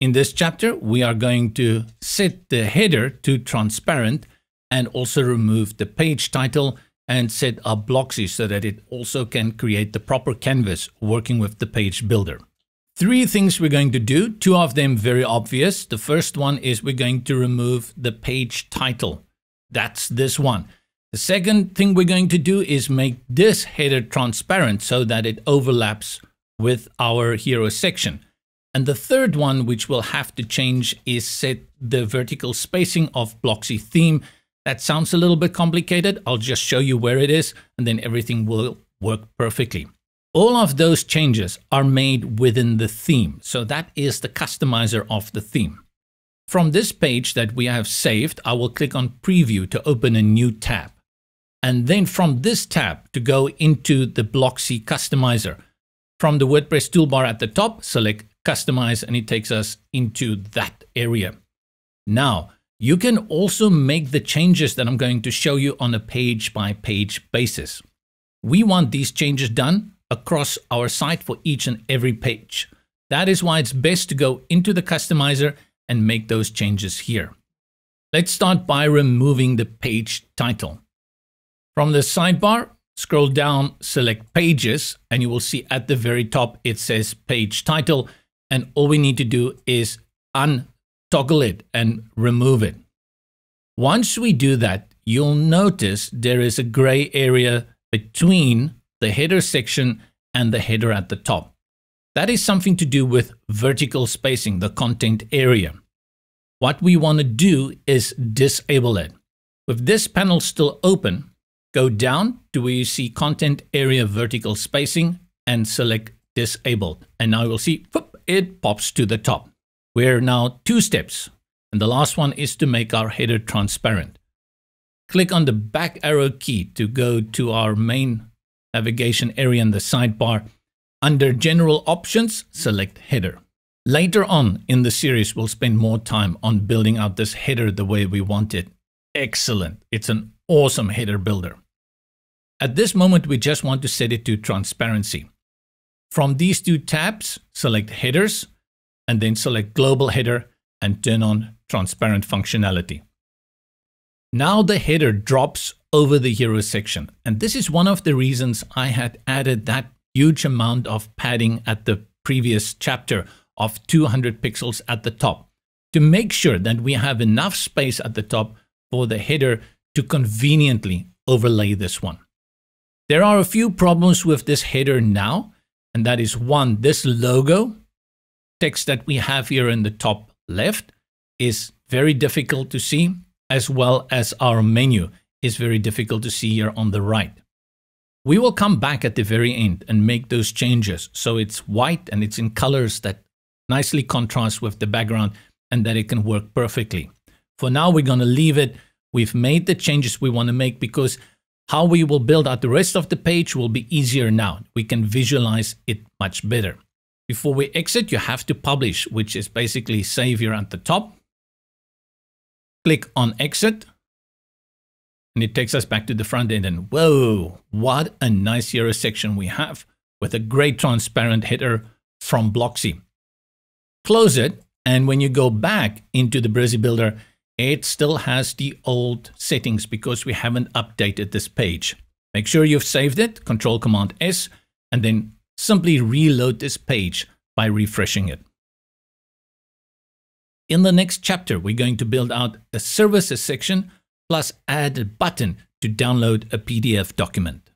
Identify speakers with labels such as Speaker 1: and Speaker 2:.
Speaker 1: In this chapter, we are going to set the header to transparent and also remove the page title and set up Bloxy so that it also can create the proper canvas working with the page builder. Three things we're going to do, two of them very obvious. The first one is we're going to remove the page title. That's this one. The second thing we're going to do is make this header transparent so that it overlaps with our hero section. And the third one, which we'll have to change, is set the vertical spacing of Bloxy theme. That sounds a little bit complicated. I'll just show you where it is, and then everything will work perfectly. All of those changes are made within the theme, so that is the customizer of the theme. From this page that we have saved, I will click on Preview to open a new tab. And then from this tab to go into the Bloxy customizer. From the WordPress toolbar at the top, select customize and it takes us into that area. Now, you can also make the changes that I'm going to show you on a page by page basis. We want these changes done across our site for each and every page. That is why it's best to go into the customizer and make those changes here. Let's start by removing the page title. From the sidebar, scroll down, select pages, and you will see at the very top, it says page title. And all we need to do is untoggle it and remove it. Once we do that, you'll notice there is a gray area between the header section and the header at the top. That is something to do with vertical spacing, the content area. What we want to do is disable it. With this panel still open, go down to where you see content area vertical spacing and select disabled. And now you'll see whoop, it pops to the top. We're now two steps, and the last one is to make our header transparent. Click on the back arrow key to go to our main navigation area in the sidebar. Under General Options, select Header. Later on in the series, we'll spend more time on building out this header the way we want it. Excellent. It's an awesome header builder. At this moment, we just want to set it to transparency. From these two tabs, select Headers, and then select Global Header and turn on Transparent functionality. Now the header drops over the hero section, and this is one of the reasons I had added that huge amount of padding at the previous chapter of 200 pixels at the top to make sure that we have enough space at the top for the header to conveniently overlay this one. There are a few problems with this header now, and that is one, this logo text that we have here in the top left is very difficult to see, as well as our menu is very difficult to see here on the right. We will come back at the very end and make those changes so it's white and it's in colors that nicely contrast with the background and that it can work perfectly. For now, we're going to leave it. We've made the changes we want to make because how we will build out the rest of the page will be easier now. We can visualize it much better. Before we exit, you have to publish, which is basically save here at the top. Click on exit. And it takes us back to the front end and whoa, what a nice hero section we have with a great transparent header from Bloxy. Close it. And when you go back into the Brizzy Builder, it still has the old settings because we haven't updated this page. Make sure you've saved it, Control Command S, and then simply reload this page by refreshing it. In the next chapter, we're going to build out a services section plus add a button to download a PDF document.